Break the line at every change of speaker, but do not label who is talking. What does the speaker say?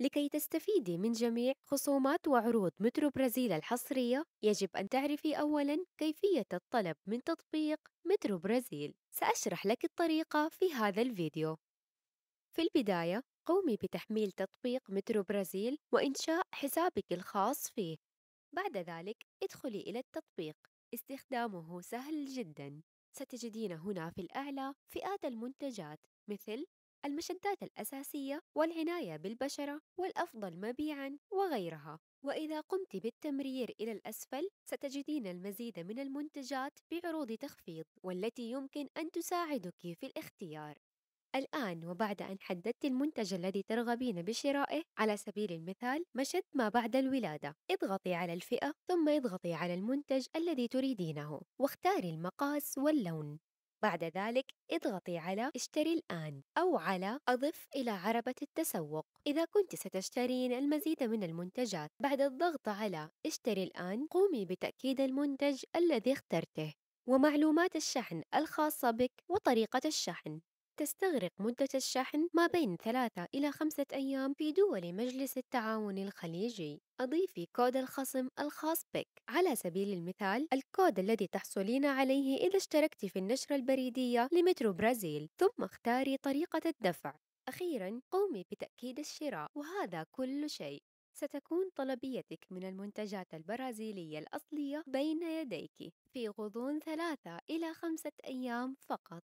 لكي تستفيدي من جميع خصومات وعروض مترو برازيل الحصرية يجب أن تعرفي أولاً كيفية الطلب من تطبيق مترو برازيل سأشرح لك الطريقة في هذا الفيديو في البداية قومي بتحميل تطبيق مترو برازيل وإنشاء حسابك الخاص فيه بعد ذلك ادخلي إلى التطبيق استخدامه سهل جداً ستجدين هنا في الأعلى فئات المنتجات مثل المشدات الأساسية والعناية بالبشرة والأفضل مبيعًا وغيرها وإذا قمت بالتمرير إلى الأسفل ستجدين المزيد من المنتجات بعروض تخفيض والتي يمكن أن تساعدك في الاختيار الآن وبعد أن حددت المنتج الذي ترغبين بشرائه على سبيل المثال مشد ما بعد الولادة اضغطي على الفئة ثم اضغطي على المنتج الذي تريدينه واختاري المقاس واللون بعد ذلك اضغطي على اشتري الآن أو على أضف إلى عربة التسوق إذا كنت ستشترين المزيد من المنتجات بعد الضغط على اشتري الآن قومي بتأكيد المنتج الذي اخترته ومعلومات الشحن الخاصة بك وطريقة الشحن تستغرق مدة الشحن ما بين ثلاثة إلى خمسة أيام في دول مجلس التعاون الخليجي أضيفي كود الخصم الخاص بك على سبيل المثال الكود الذي تحصلين عليه إذا اشتركت في النشرة البريدية لمترو برازيل ثم اختاري طريقة الدفع أخيرا قومي بتأكيد الشراء وهذا كل شيء ستكون طلبيتك من المنتجات البرازيلية الأصلية بين يديك في غضون ثلاثة إلى خمسة أيام فقط